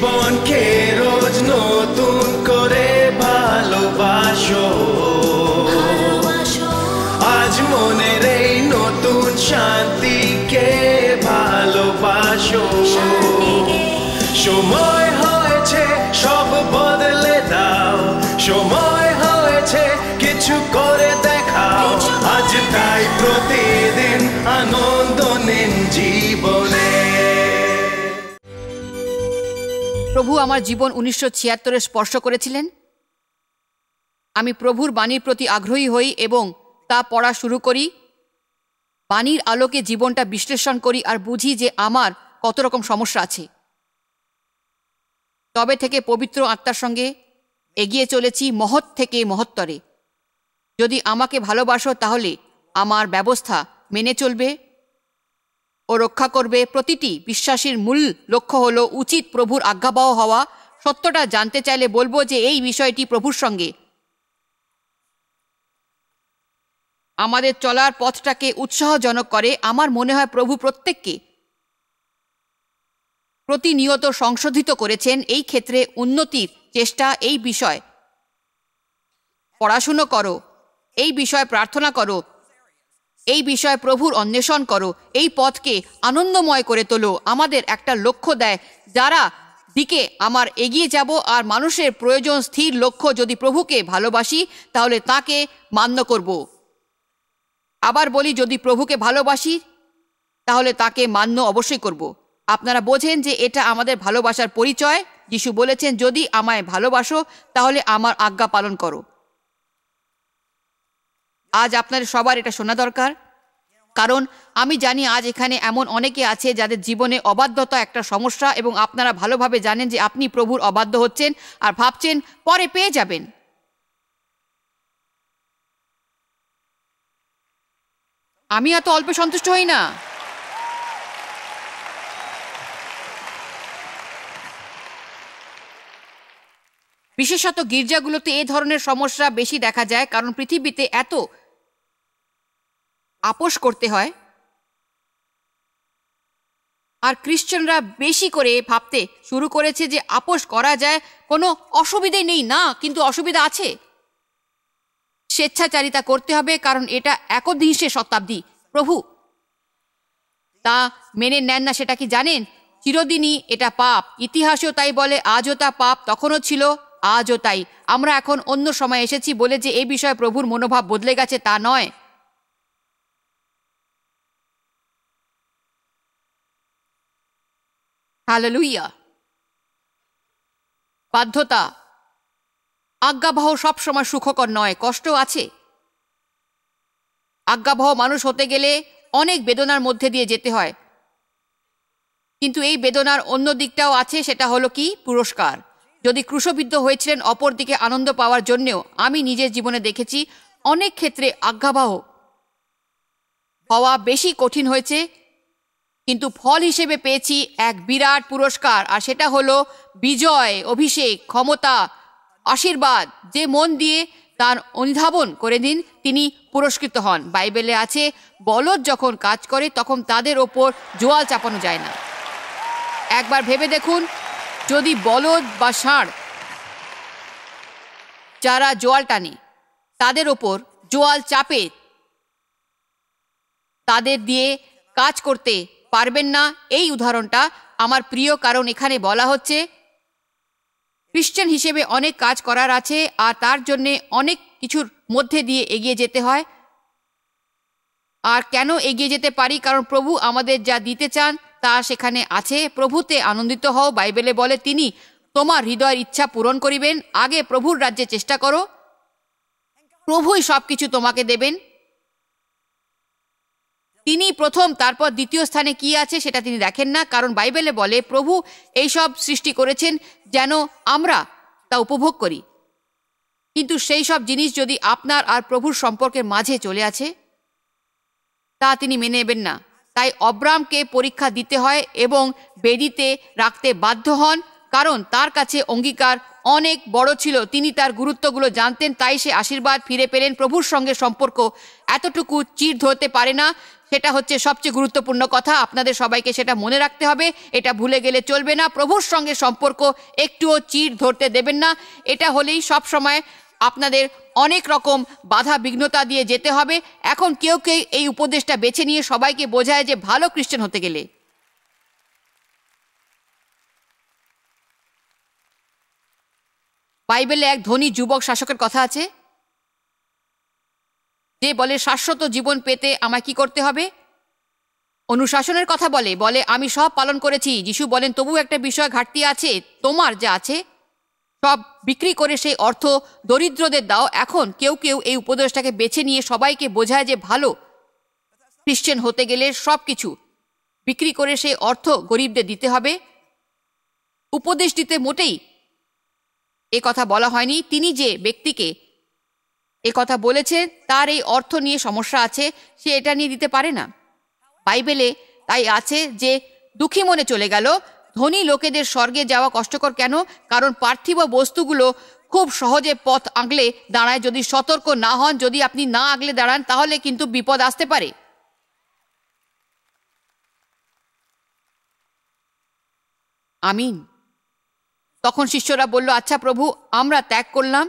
Born king. প্রভু আমার জীবন উনিশশো ছিয়াত্তরে স্পর্শ করেছিলেন আমি প্রভুর বাণীর প্রতি আগ্রহী হই এবং তা পড়া শুরু করি বাণীর আলোকে জীবনটা বিশ্লেষণ করি আর বুঝি যে আমার কত রকম সমস্যা আছে তবে থেকে পবিত্র আত্মার সঙ্গে এগিয়ে চলেছি মহৎ থেকে মহত্তরে যদি আমাকে ভালোবাসো তাহলে আমার ব্যবস্থা মেনে চলবে ও রক্ষা করবে প্রতিটি বিশ্বাসীর মূল লক্ষ্য হল উচিত প্রভুর আজ্ঞাবহ হওয়া সত্যটা জানতে চাইলে বলবো যে এই বিষয়টি প্রভুর সঙ্গে আমাদের চলার পথটাকে উৎসাহজনক করে আমার মনে হয় প্রভু প্রত্যেককে প্রতিনিয়ত সংশোধিত করেছেন এই ক্ষেত্রে উন্নতির চেষ্টা এই বিষয় পড়াশুনো করো এই বিষয়ে প্রার্থনা করো এই বিষয়ে প্রভুর অন্বেষণ করো এই পথকে আনন্দময় করে তোলো আমাদের একটা লক্ষ্য দেয় যারা দিকে আমার এগিয়ে যাব আর মানুষের প্রয়োজন স্থির লক্ষ্য যদি প্রভুকে ভালোবাসি তাহলে তাকে মান্য করব আবার বলি যদি প্রভুকে ভালোবাসি তাহলে তাকে মান্য অবশ্যই করব আপনারা বোঝেন যে এটা আমাদের ভালোবাসার পরিচয় যিশু বলেছেন যদি আমায় ভালোবাসো তাহলে আমার আজ্ঞা পালন করো আজ আপনার সবার এটা শোনা দরকার কারণ আমি জানি আজ এখানে এমন অনেকে আছে যাদের জীবনে অবাধ্যতা একটা সমস্যা এবং আপনারা ভালোভাবে জানেন যে আপনি প্রভুর অবাধ্য হচ্ছেন আর ভাবছেন পরে পেয়ে যাবেন আমি এত অল্প সন্তুষ্ট হই না বিশেষত গির্জাগুলোতে এ ধরনের সমস্যা বেশি দেখা যায় কারণ পৃথিবীতে এত আপোষ করতে হয় আর খ্রিশ্চানরা বেশি করে ভাবতে শুরু করেছে যে আপোষ করা যায় কোনো অসুবিধে নেই না কিন্তু অসুবিধা আছে স্বেচ্ছাচারিতা করতে হবে কারণ এটা একদিশে শতাব্দী প্রভু তা মেনে নেন না সেটা কি জানেন চিরদিনই এটা পাপ ইতিহাসেও তাই বলে আজও তা পাপ তখনও ছিল আজও তাই আমরা এখন অন্য সময় এসেছি বলে যে এ বিষয়ে প্রভুর মনোভাব বদলে গেছে তা নয় হ্যালেলুইয়া বাধ্যতা আজ্ঞাবহ সবসময় সুখকর নয় কষ্ট আছে আজ্ঞাবহ মানুষ হতে গেলে অনেক বেদনার মধ্যে দিয়ে যেতে হয় কিন্তু এই বেদনার অন্য দিকটাও আছে সেটা হলো কি পুরস্কার যদি ক্রুশবিদ্ধ হয়েছিলেন অপরদিকে আনন্দ পাওয়ার জন্যেও আমি নিজের জীবনে দেখেছি অনেক ক্ষেত্রে আজ্ঞাবাহ হওয়া বেশি কঠিন হয়েছে কিন্তু ফল হিসেবে পেয়েছি এক বিরাট পুরস্কার আর সেটা হলো বিজয় অভিষেক ক্ষমতা আশীর্বাদ যে মন দিয়ে তার অনুধাবন করে দিন তিনি পুরস্কৃত হন বাইবেলে আছে বলদ যখন কাজ করে তখন তাদের ওপর জোয়াল চাপানো যায় না একবার ভেবে দেখুন যদি বলদ বা ষাঁড় যারা জোয়াল টানে তাদের ওপর জোয়াল চাপে তাদের দিয়ে কাজ করতে পারবেন না এই উদাহরণটা আমার প্রিয় কারণ এখানে বলা হচ্ছে খ্রিশ্চান হিসেবে অনেক কাজ করার আছে আর তার জন্যে অনেক কিছুর মধ্যে দিয়ে এগিয়ে যেতে হয় আর কেন এগিয়ে যেতে পারি কারণ প্রভু আমাদের যা দিতে চান তা সেখানে আছে প্রভুতে আনন্দিত হও বাইবেলে বলে তিনি তোমার হৃদয়ের ইচ্ছা পূরণ করিবেন আগে প্রভুর রাজ্যে চেষ্টা করো প্রভুই সব কিছু তোমাকে দেবেন তিনি প্রথম তারপর দ্বিতীয় স্থানে কি আছে সেটা তিনি দেখেন না কারণ বাইবেলে বলে প্রভু এইসব সৃষ্টি করেছেন যেন আমরা তা উপভোগ করি কিন্তু সেই সব জিনিস যদি আপনার আর প্রভুর সম্পর্কের মাঝে চলে আছে তা তিনি মেনে নেবেন না তাই অব্রামকে পরীক্ষা দিতে হয় এবং বেদিতে রাখতে বাধ্য হন কারণ তার কাছে অঙ্গীকার অনেক বড় ছিল তিনি তার গুরুত্বগুলো জানতেন তাই সে আশীর্বাদ ফিরে পেলেন প্রভুর সঙ্গে সম্পর্ক এতটুকু চির ধরতে পারে না সেটা হচ্ছে সবচেয়ে গুরুত্বপূর্ণ কথা আপনাদের সবাইকে সেটা মনে রাখতে হবে এটা ভুলে গেলে চলবে না প্রভুর সঙ্গে সম্পর্ক একটুও চির ধরতে দেবেন না এটা হলেই সব সময় আপনাদের অনেক রকম বাধা বিঘ্নতা দিয়ে যেতে হবে এখন কেউ কেউ এই উপদেশটা বেছে নিয়ে সবাইকে বোঝায় যে ভালো খ্রিস্টান হতে গেলে বাইবেলে এক ধনী যুবক শাসকের কথা আছে যে বলে শাশ্বত জীবন পেতে আমায় কি করতে হবে অনুশাসনের কথা বলে বলে আমি সব পালন করেছি যিশু বলেন তবু একটা বিষয় ঘাটতি আছে তোমার যা আছে সব বিক্রি করে সেই অর্থ দরিদ্রদের দাও এখন কেউ কেউ এই উপদেশটাকে বেছে নিয়ে সবাইকে বোঝায় যে ভালো খ্রিশ্চান হতে গেলে সব কিছু বিক্রি করে সেই অর্থ গরিবদের দিতে হবে উপদেশ দিতে মোটেই এ কথা বলা হয়নি তিনি যে ব্যক্তিকে এ কথা বলেছে তার এই অর্থ নিয়ে সমস্যা আছে সে এটা নিয়ে দিতে পারে না বাইবেলে তাই আছে যে দুঃখী মনে চলে গেল ধনী লোকেদের স্বর্গে যাওয়া কষ্টকর কেন কারণ পার্থিব বস্তুগুলো খুব সহজে পথ আগলে দাঁড়ায় যদি সতর্ক না হন যদি আপনি না আগলে দাঁড়ান তাহলে কিন্তু বিপদ আসতে পারে আমিন তখন শিষ্যরা বলল আচ্ছা প্রভু আমরা ত্যাগ করলাম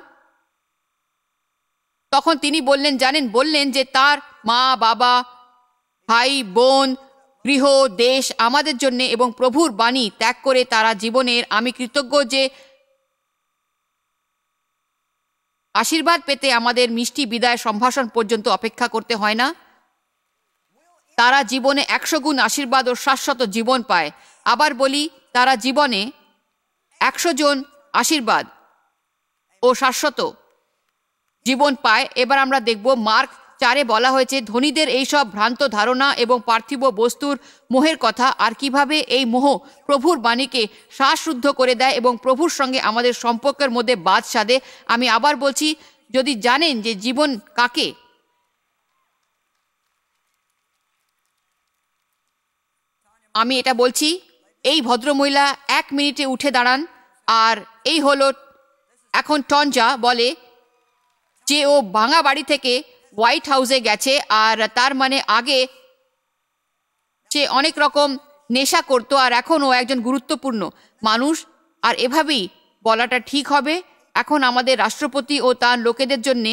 তখন তিনি বললেন জানেন বললেন যে তার মা বাবা ভাই বোন গৃহ দেশ আমাদের জন্যে এবং প্রভুর বাণী ত্যাগ করে তারা জীবনের আমি কৃতজ্ঞ যে আশীর্বাদ পেতে আমাদের মিষ্টি বিদায় সম্ভাষণ পর্যন্ত অপেক্ষা করতে হয় না তারা জীবনে একশো গুণ আশীর্বাদ ও শাশ্বত জীবন পায় আবার বলি তারা জীবনে একশো জন আশীর্বাদ ও শাশ্বত জীবন পায় এবার আমরা দেখব মার্ক চারে বলা হয়েছে ধনীদের এইসব ভ্রান্ত ধারণা এবং পার্থিব বস্তুর মোহের কথা আর কিভাবে এই মোহ প্রভুর বাণীকে শ্বাসরুদ্ধ করে দেয় এবং প্রভুর সঙ্গে আমাদের সম্পর্কের মধ্যে বাদ সাধে আমি আবার বলছি যদি জানেন যে জীবন কাকে আমি এটা বলছি এই ভদ্রমহিলা এক মিনিটে উঠে দাঁড়ান আর এই হলো এখন টনজা বলে যে ও ভাঙা বাড়ি থেকে হোয়াইট হাউসে গেছে আর তার মানে আগে সে অনেক রকম নেশা করতো আর এখন ও একজন গুরুত্বপূর্ণ মানুষ আর এভাবেই বলাটা ঠিক হবে এখন আমাদের রাষ্ট্রপতি ও তার লোকেদের জন্য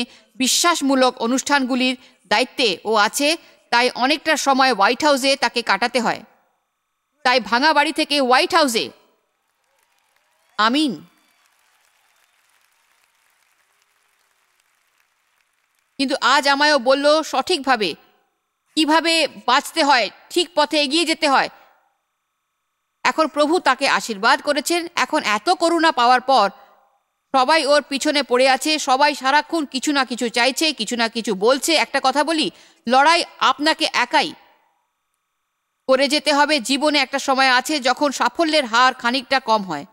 বিশ্বাসমূলক অনুষ্ঠানগুলির দায়িত্বে ও আছে তাই অনেকটা সময় হোয়াইট হাউসে তাকে কাটাতে হয় তাই ভাঙা বাড়ি থেকে হোয়াইট হাউসে আমিন কিন্তু আজ আমায়ও বলল সঠিকভাবে কিভাবে বাঁচতে হয় ঠিক পথে এগিয়ে যেতে হয় এখন প্রভু তাকে আশীর্বাদ করেছেন এখন এত করুণা পাওয়ার পর সবাই ওর পিছনে পড়ে আছে সবাই সারাক্ষণ কিছু না কিছু চাইছে কিছু না কিছু বলছে একটা কথা বলি লড়াই আপনাকে একাই করে যেতে হবে জীবনে একটা সময় আছে যখন সাফল্যের হার খানিকটা কম হয়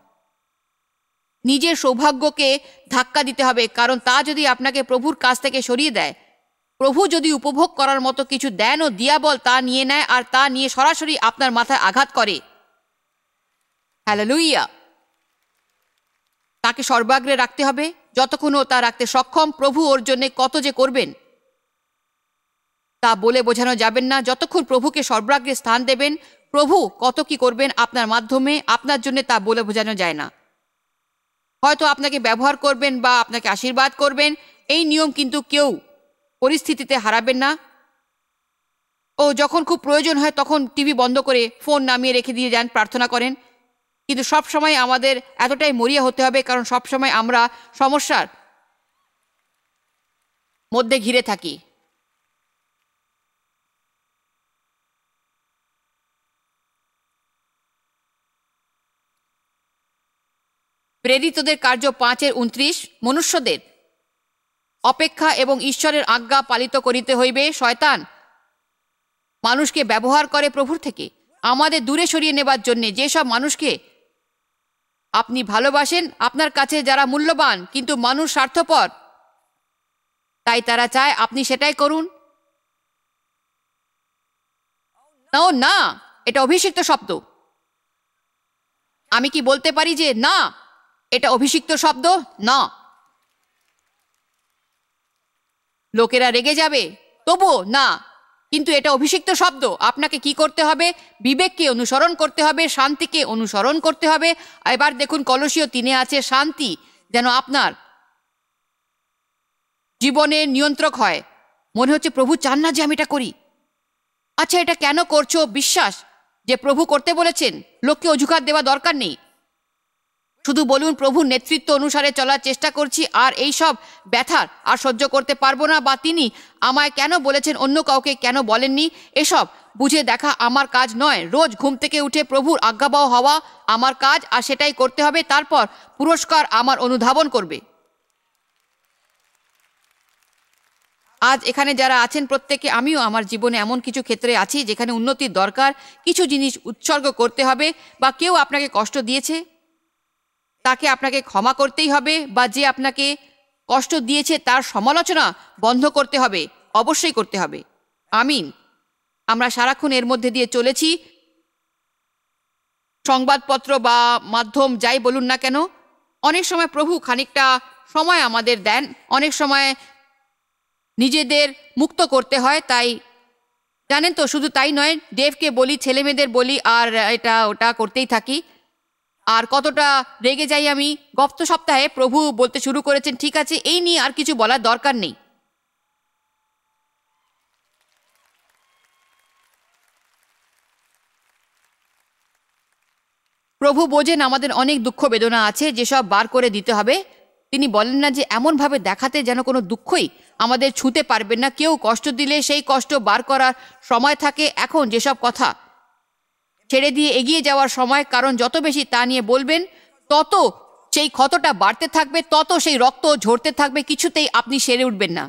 নিজের সৌভাগ্যকে ধাক্কা দিতে হবে কারণ তা যদি আপনাকে প্রভুর কাছ থেকে সরিয়ে দেয় প্রভু যদি উপভোগ করার মতো কিছু দেন ও দিয়াবল তা নিয়ে নেয় আর তা নিয়ে সরাসরি আপনার মাথায় আঘাত করে লুইয়া তাকে সর্বাগ্রে রাখতে হবে যতক্ষণ ও তা রাখতে সক্ষম প্রভু ওর জন্যে কত যে করবেন তা বলে বোঝানো যাবেন না যতক্ষণ প্রভুকে সর্বাগ্রে স্থান দেবেন প্রভু কত কি করবেন আপনার মাধ্যমে আপনার জন্য তা বলে বোঝানো যায় না হয়তো আপনাকে ব্যবহার করবেন বা আপনাকে আশীর্বাদ করবেন এই নিয়ম কিন্তু কেউ পরিস্থিতিতে হারাবেন না ও যখন খুব প্রয়োজন হয় তখন টিভি বন্ধ করে ফোন নামিয়ে রেখে দিয়ে যান প্রার্থনা করেন কিন্তু সব সময় আমাদের এতটাই মরিয়া হতে হবে কারণ সব সময় আমরা সমস্যার মধ্যে ঘিরে থাকি প্রেরিতদের কার্য পাঁচের উনত্রিশ মনুষ্যদের অপেক্ষা এবং ঈশ্বরের আজ্ঞা পালিত করিতে হইবে শয়তান মানুষকে ব্যবহার করে প্রভুর থেকে আমাদের দূরে সরিয়ে নেবার জন্যে যেসব মানুষকে আপনি ভালোবাসেন আপনার কাছে যারা মূল্যবান কিন্তু মানুষ স্বার্থপর তাই তারা চায় আপনি সেটাই করুন না এটা অভিষিক্ত শব্দ আমি কি বলতে পারি যে না এটা অভিষিক্ত শব্দ না লোকেরা রেগে যাবে তবুও না কিন্তু এটা অভিষিক্ত শব্দ আপনাকে কি করতে হবে বিবেককে অনুসরণ করতে হবে শান্তিকে অনুসরণ করতে হবে এবার দেখুন কলসীয় তিনে আছে শান্তি যেন আপনার জীবনে নিয়ন্ত্রক হয় মনে হচ্ছে প্রভু চান না যে আমি এটা করি আচ্ছা এটা কেন করছো বিশ্বাস যে প্রভু করতে বলেছেন লোককে অজুখাত দেওয়া দরকার নেই শুধু বলুন প্রভু নেতৃত্ব অনুসারে চলার চেষ্টা করছি আর এই সব ব্যথার আর সহ্য করতে পারবো না বা তিনি আমায় কেন বলেছেন অন্য কাউকে কেন বলেননি এসব বুঝে দেখা আমার কাজ নয় রোজ ঘুম থেকে উঠে প্রভুর আজ্ঞাবহ হওয়া আমার কাজ আর সেটাই করতে হবে তারপর পুরস্কার আমার অনুধাবন করবে আজ এখানে যারা আছেন প্রত্যেকে আমিও আমার জীবনে এমন কিছু ক্ষেত্রে আছি যেখানে উন্নতির দরকার কিছু জিনিস উৎসর্গ করতে হবে বা কেউ আপনাকে কষ্ট দিয়েছে তাকে আপনাকে ক্ষমা করতেই হবে বা যে আপনাকে কষ্ট দিয়েছে তার সমালোচনা বন্ধ করতে হবে অবশ্যই করতে হবে আমিন আমরা সারাক্ষণ এর মধ্যে দিয়ে চলেছি সংবাদপত্র বা মাধ্যম যাই বলুন না কেন অনেক সময় প্রভু খানিকটা সময় আমাদের দেন অনেক সময় নিজেদের মুক্ত করতে হয় তাই জানেন তো শুধু তাই নয় ডেভকে বলি ছেলেমেয়েদের বলি আর এটা ওটা করতেই থাকি আর কতটা রেগে যাই আমি গপ্ত সপ্তাহে প্রভু বলতে শুরু করেছেন ঠিক আছে এই নিয়ে আর কিছু বলার দরকার নেই প্রভু বোঝেন আমাদের অনেক দুঃখ বেদনা আছে যেসব বার করে দিতে হবে তিনি বলেন না যে এমনভাবে দেখাতে যেন কোনো দুঃখই আমাদের ছুঁতে পারবেন না কেউ কষ্ট দিলে সেই কষ্ট বার করার সময় থাকে এখন যেসব কথা ছেড়ে দিয়ে এগিয়ে যাওয়ার সময় কারণ যত বেশি তা নিয়ে বলবেন তত সেই ক্ষতটা বাড়তে থাকবে তত সেই রক্ত ঝরতে থাকবে কিছুতেই আপনি সেরে উঠবেন না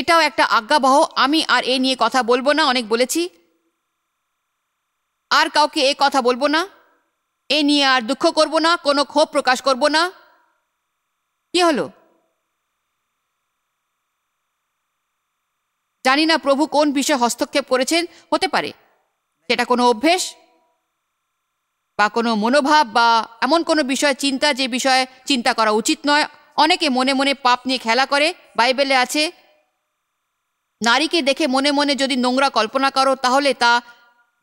এটাও একটা আজ্ঞাবহ আমি আর এ নিয়ে কথা বলবো না অনেক বলেছি আর কাউকে এ কথা বলবো না এ নিয়ে আর দুঃখ করব না কোনো ক্ষোভ প্রকাশ করব না কি হলো জানি না প্রভু কোন বিষয়ে হস্তক্ষেপ করেছেন হতে পারে সেটা কোনো অভ্যেস বা কোনো মনোভাব বা এমন কোনো বিষয় চিন্তা যে বিষয়ে চিন্তা করা উচিত নয় অনেকে মনে মনে পাপ নিয়ে খেলা করে বাইবেলে আছে নারীকে দেখে মনে মনে যদি নোংরা কল্পনা করো তাহলে তা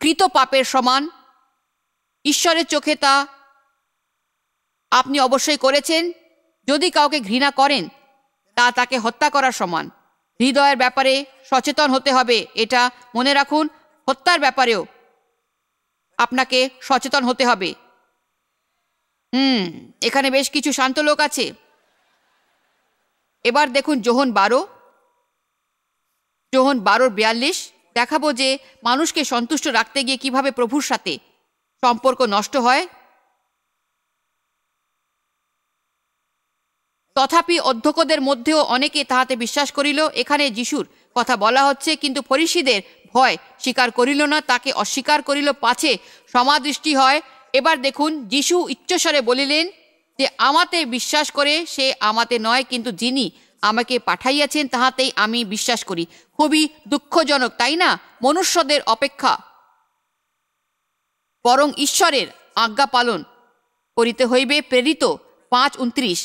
কৃত পাপের সমান ঈশ্বরের চোখে তা আপনি অবশ্যই করেছেন যদি কাউকে ঘৃণা করেন তা তাকে হত্যা করার সমান হৃদয়ের ব্যাপারে সচেতন হতে হবে এটা মনে রাখুন হত্যার ব্যাপারেও আপনাকে সচেতন হতে হবে হুম এখানে বেশ কিছু শান্ত লোক আছে এবার দেখুন জোহন বারো জোহন বারোর বিয়াল্লিশ দেখাবো যে মানুষকে সন্তুষ্ট রাখতে গিয়ে কিভাবে প্রভুর সাথে সম্পর্ক নষ্ট হয় তথাপি অধ্যক্ষদের মধ্যেও অনেকে তাহাতে বিশ্বাস করিল এখানে যিশুর কথা বলা হচ্ছে কিন্তু ফরিসিদের ভয় স্বীকার করিল না তাকে অস্বীকার করিল পাছে সমাদৃষ্টি হয় এবার দেখুন যিশু ইচ্ছস্বরে বলিলেন যে আমাতে বিশ্বাস করে সে আমাতে নয় কিন্তু যিনি আমাকে পাঠাইয়াছেন তাহাতেই আমি বিশ্বাস করি খুবই দুঃখজনক তাই না মনুষ্যদের অপেক্ষা বরং ঈশ্বরের আজ্ঞা পালন করিতে হইবে প্রেরিত পাঁচ উনত্রিশ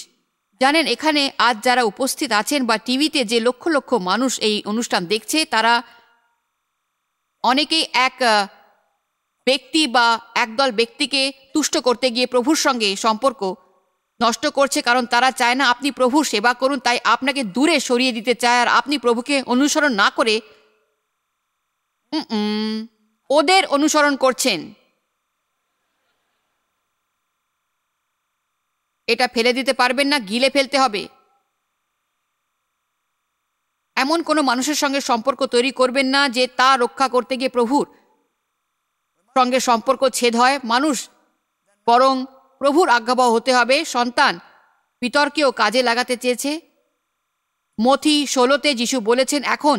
জানেন এখানে আজ যারা উপস্থিত আছেন বা টিভিতে যে লক্ষ লক্ষ মানুষ এই অনুষ্ঠান দেখছে তারা অনেকেই এক ব্যক্তি বা একদল ব্যক্তিকে তুষ্ট করতে গিয়ে প্রভুর সঙ্গে সম্পর্ক নষ্ট করছে কারণ তারা চায় না আপনি প্রভুর সেবা করুন তাই আপনাকে দূরে সরিয়ে দিতে চায় আর আপনি প্রভুকে অনুসরণ না করে ওদের অনুসরণ করছেন এটা ফেলে দিতে পারবেন না গিলে ফেলতে হবে এমন কোনো মানুষের সঙ্গে সম্পর্ক তৈরি করবেন না যে তা রক্ষা করতে গিয়ে প্রভুর সঙ্গে সম্পর্ক ছেদ হয় মানুষ বরং প্রভুর আজ্ঞাবহ হতে হবে সন্তান বিতর্কেও কাজে লাগাতে চেয়েছে মথি ষোলোতে যিশু বলেছেন এখন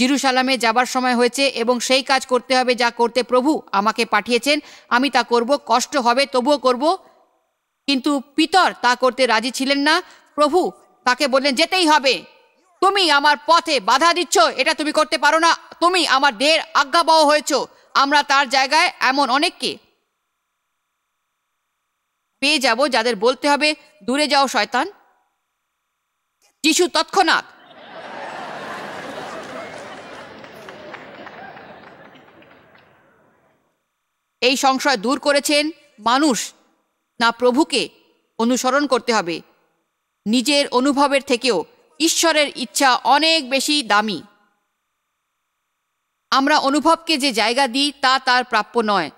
জিরুসালামে যাবার সময় হয়েছে এবং সেই কাজ করতে হবে যা করতে প্রভু আমাকে পাঠিয়েছেন আমি তা করব কষ্ট হবে তবুও করব কিন্তু পিতর তা করতে রাজি ছিলেন না প্রভু তাকে বললেন যেতেই হবে তুমি আমার পথে বাধা দিচ্ছ এটা তুমি করতে পারো না তুমি আমার দেহের আজ্ঞাবহ হয়েছ আমরা তার জায়গায় এমন অনেককে পেয়ে যাব যাদের বলতে হবে দূরে যাও শয়তান যিশু তৎক্ষণাৎ এই সংশয় দূর করেছেন মানুষ না প্রভুকে অনুসরণ করতে হবে নিজের অনুভবের থেকেও ঈশ্বরের ইচ্ছা অনেক বেশি দামি আমরা অনুভবকে যে জায়গা দিই তা তার প্রাপ্য নয়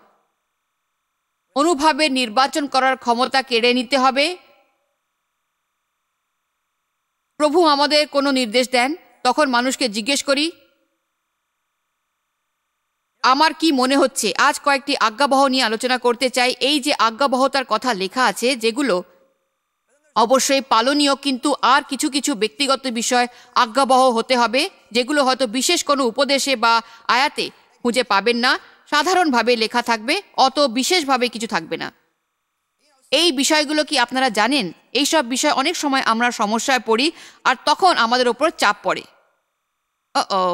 অনুভবের নির্বাচন করার ক্ষমতা কেড়ে নিতে হবে প্রভু আমাদের কোনো নির্দেশ দেন তখন মানুষকে জিজ্ঞেস করি আমার কি মনে হচ্ছে আজ কয়েকটি আজ্ঞাবহ নিয়ে আলোচনা করতে চাই এই যে আজ্ঞাবহতার কথা লেখা আছে যেগুলো অবশ্যই পালনীয় কিন্তু আর কিছু কিছু ব্যক্তিগত বিষয় আজ্ঞাবহ হতে হবে যেগুলো হয়তো বিশেষ কোনো উপদেশে বা আয়াতে খুঁজে পাবেন না সাধারণভাবে লেখা থাকবে অত বিশেষভাবে কিছু থাকবে না এই বিষয়গুলো কি আপনারা জানেন এইসব বিষয় অনেক সময় আমরা সমস্যায় পড়ি আর তখন আমাদের ওপর চাপ পড়ে ও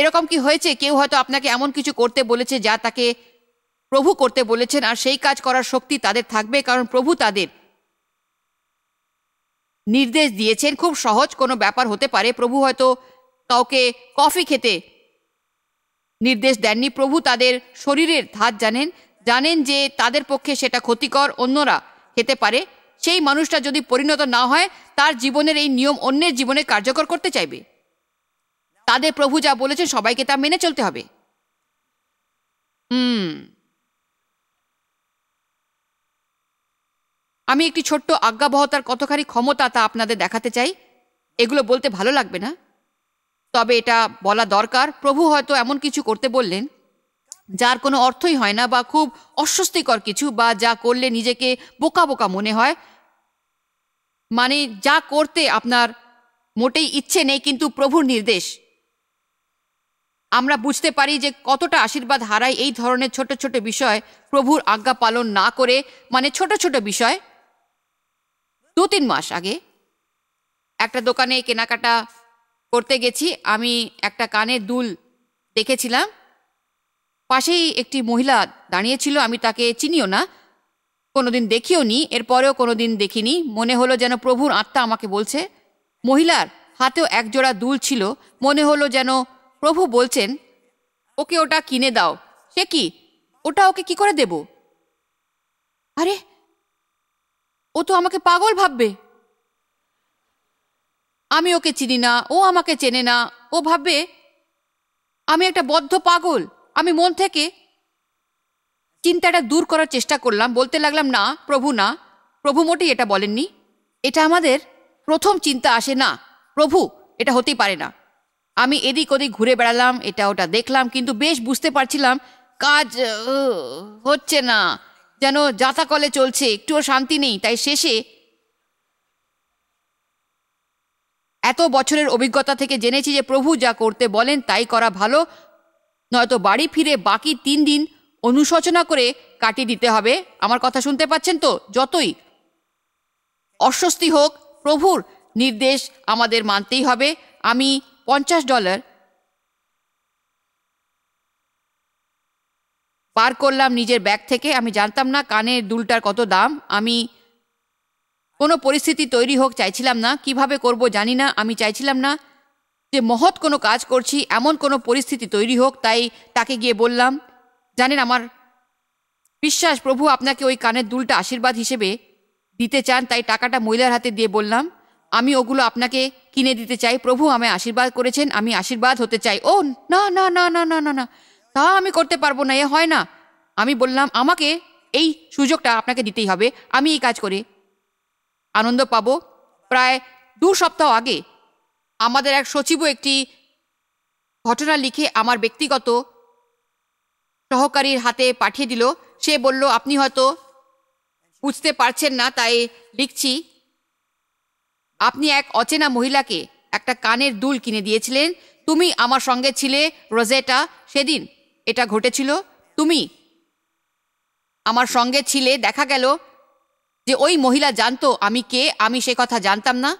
এরকম কি হয়েছে কেউ হয়তো আপনাকে এমন কিছু করতে বলেছে যা তাকে প্রভু করতে বলেছেন আর সেই কাজ করার শক্তি তাদের থাকবে কারণ প্রভু তাদের নির্দেশ দিয়েছেন খুব সহজ কোনো ব্যাপার হতে পারে প্রভু হয়তো কাউকে কফি খেতে নির্দেশ দেননি প্রভু তাদের শরীরের ধাত জানেন জানেন যে তাদের পক্ষে সেটা ক্ষতিকর অন্যরা খেতে পারে সেই মানুষটা যদি পরিণত না হয় তার জীবনের এই নিয়ম অন্যের জীবনে কার্যকর করতে চাইবে তাদের প্রভু যা বলেছেন সবাইকে তা মেনে চলতে হবে হুম আমি একটি ছোট্ট আজ্ঞাবহতার কতখানি ক্ষমতা তা আপনাদের দেখাতে চাই এগুলো বলতে ভালো লাগবে না তবে এটা বলা দরকার প্রভু হয়তো এমন কিছু করতে বললেন যার কোনো অর্থই হয় না বা খুব অস্বস্তিকর কিছু বা যা করলে নিজেকে বোকা বোকা মনে হয় মানে যা করতে আপনার মোটেই ইচ্ছে নেই কিন্তু প্রভুর নির্দেশ আমরা বুঝতে পারি যে কতটা আশীর্বাদ হারায় এই ধরনের ছোট ছোট বিষয় প্রভুর আজ্ঞা পালন না করে মানে ছোট ছোট বিষয় দু তিন মাস আগে একটা দোকানে কেনাকাটা করতে গেছি আমি একটা কানে দুল দেখেছিলাম পাশেই একটি মহিলা দাঁড়িয়েছিল আমি তাকে চিনিও না কোনোদিন দেখিও নি এরপরেও কোনোদিন দেখিনি মনে হলো যেন প্রভুর আত্মা আমাকে বলছে মহিলার হাতেও একজোড়া দুল ছিল মনে হলো যেন প্রভু বলছেন ওকে ওটা কিনে দাও সে কি ওটা ওকে কি করে দেব আরে ও তো আমাকে পাগল ভাববে আমি ওকে চিনি না ও আমাকে চেনে না ও ভাববে আমি একটা বদ্ধ পাগল আমি মন থেকে চিন্তাটা দূর করার চেষ্টা করলাম বলতে লাগলাম না প্রভু না প্রভু মোটেই এটা বলেননি এটা আমাদের প্রথম চিন্তা আসে না প্রভু এটা হতেই পারে না আমি এদিক ওদিক ঘুরে বেড়ালাম এটা ওটা দেখলাম কিন্তু বেশ বুঝতে পারছিলাম কাজ হচ্ছে না যেন যাতাকলে চলছে একটুও শান্তি নেই তাই শেষে এত বছরের অভিজ্ঞতা থেকে জেনেছি যে প্রভু যা করতে বলেন তাই করা ভালো নয়তো বাড়ি ফিরে বাকি তিন দিন অনুশোচনা করে কাটিয়ে দিতে হবে আমার কথা শুনতে পাচ্ছেন তো যতই অস্বস্তি হোক প্রভুর নির্দেশ আমাদের মানতেই হবে আমি পঞ্চাশ ডলার পার করলাম নিজের ব্যাগ থেকে আমি জানতাম না কানের দুলটার কত দাম আমি কোনো পরিস্থিতি তৈরি হোক চাইছিলাম না কিভাবে করব জানি না আমি চাইছিলাম না যে মহৎ কোনো কাজ করছি এমন কোনো পরিস্থিতি তৈরি হোক তাই তাকে গিয়ে বললাম জানেন আমার বিশ্বাস প্রভু আপনাকে ওই কানের দুলটা আশীর্বাদ হিসেবে দিতে চান তাই টাকাটা মহিলার হাতে দিয়ে বললাম আমি ওগুলো আপনাকে কিনে দিতে চাই প্রভু আমায় আশীর্বাদ করেছেন আমি আশীর্বাদ হতে চাই ও না না না না না না না তা আমি করতে পারবো না এ হয় না আমি বললাম আমাকে এই সুযোগটা আপনাকে দিতেই হবে আমি এই কাজ করে আনন্দ পাব প্রায় দু সপ্তাহ আগে আমাদের এক সচিবও একটি ঘটনা লিখে আমার ব্যক্তিগত সহকারীর হাতে পাঠিয়ে দিল সে বলল আপনি হয়তো বুঝতে পারছেন না তাই লিখছি আপনি এক অচেনা মহিলাকে একটা কানের দুল কিনে দিয়েছিলেন তুমি আমার সঙ্গে ছিলে রোজেটা সেদিন এটা ঘটেছিল তুমি আমার সঙ্গে ছিলে দেখা গেল যে ওই মহিলা জানতো আমি কে আমি সে কথা জানতাম না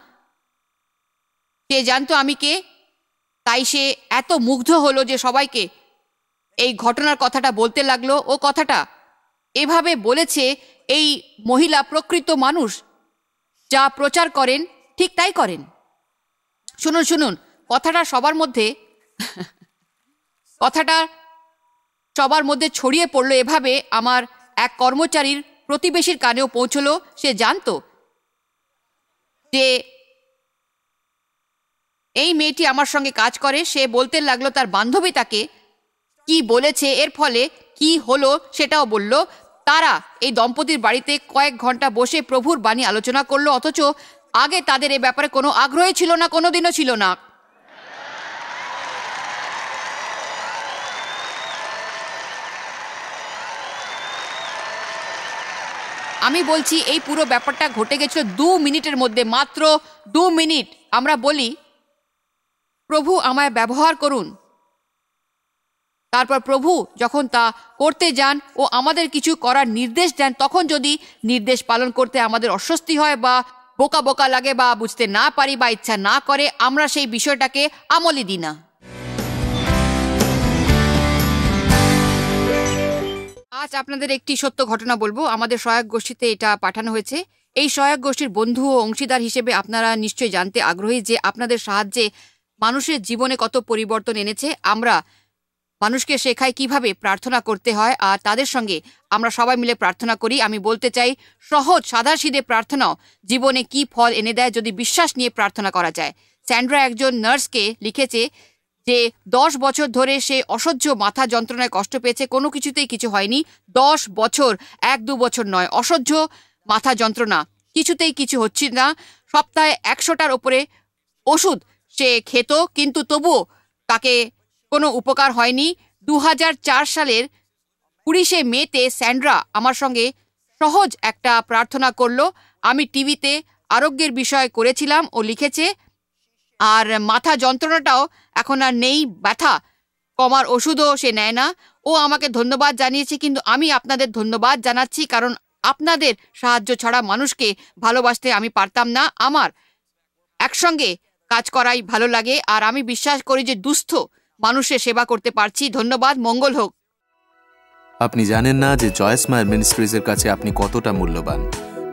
সে জানতো আমি কে তাই সে এত মুগ্ধ হলো যে সবাইকে এই ঘটনার কথাটা বলতে লাগলো ও কথাটা এভাবে বলেছে এই মহিলা প্রকৃত মানুষ যা প্রচার করেন ঠিক তাই করেন শুনুন শুনুন কথাটা সবার মধ্যে কথাটা সবার মধ্যে ছড়িয়ে পড়লো এভাবে আমার এক কর্মচারীর প্রতিবেশীর কানেও পৌঁছলো সে জানত যে এই মেয়েটি আমার সঙ্গে কাজ করে সে বলতে লাগলো তার বান্ধবী তাকে কি বলেছে এর ফলে কি হলো সেটাও বলল তারা এই দম্পতির বাড়িতে কয়েক ঘন্টা বসে প্রভুর বাণী আলোচনা করলো অথচ আগে তাদের এ ব্যাপারে কোনো আগ্রহী ছিল না কোনোদিনও ছিল না আমি বলছি এই পুরো ব্যাপারটা ঘটে গেছিল দু মিনিটের মধ্যে মাত্র দু মিনিট আমরা বলি প্রভু আমায় ব্যবহার করুন তারপর প্রভু যখন তা করতে যান ও আমাদের কিছু করার নির্দেশ দেন তখন যদি নির্দেশ পালন করতে আমাদের অস্বস্তি হয় বা বোকা বোকা লাগে বা বুঝতে না পারি বা ইচ্ছা না করে আমরা সেই বিষয়টাকে আমলে দিই না আজ আপনাদের একটি সত্য ঘটনা বলবো আমাদের সহায়ক গোষ্ঠীতে এটা পাঠানো হয়েছে এই সহায়ক গোষ্ঠীর বন্ধু ও অংশীদার হিসেবে আপনারা নিশ্চয়ই জানতে আগ্রহী যে আপনাদের সাহায্যে মানুষের জীবনে কত পরিবর্তন এনেছে আমরা মানুষকে শেখায় কিভাবে প্রার্থনা করতে হয় আর তাদের সঙ্গে আমরা সবাই মিলে প্রার্থনা করি আমি বলতে চাই সহজ সাদাসিধে প্রার্থনাও জীবনে কি ফল এনে দেয় যদি বিশ্বাস নিয়ে প্রার্থনা করা যায় স্যান্ড্রা একজন নার্সকে লিখেছে যে দশ বছর ধরে সে অসহ্য মাথা যন্ত্রণায় কষ্ট পেয়েছে কোনো কিছুতেই কিছু হয়নি দশ বছর এক দু বছর নয় অসহ্য মাথা যন্ত্রণা কিছুতেই কিছু হচ্ছে না সপ্তাহে একশোটার ওপরে ওষুধ সে খেত কিন্তু তবুও তাকে কোনো উপকার হয়নি দু সালের কুড়িশে মেতে স্যান্ড্রা আমার সঙ্গে সহজ একটা প্রার্থনা করলো আমি টিভিতে আরোগ্যের বিষয় করেছিলাম ও লিখেছে আর মাথা যন্ত্রণাটাও এখন আর নেই ব্যথা কমার ওষুধও সে নেয় না ও আমাকে ধন্যবাদ জানিয়েছে কিন্তু আমি আপনাদের ধন্যবাদ জানাচ্ছি কারণ আপনাদের সাহায্য ছাড়া মানুষকে ভালোবাসতে আমি পারতাম না আমার একসঙ্গে কাজ করাই ভালো লাগে আর আমি বিশ্বাস করি যে দুস্থ মানুষের সেবা করতে পারছি ধন্যবাদ মঙ্গল হোক আপনি জানেন না যে জয়স মায়ের মিনিস্ট্রিজের কাছে আপনি কতটা মূল্যবান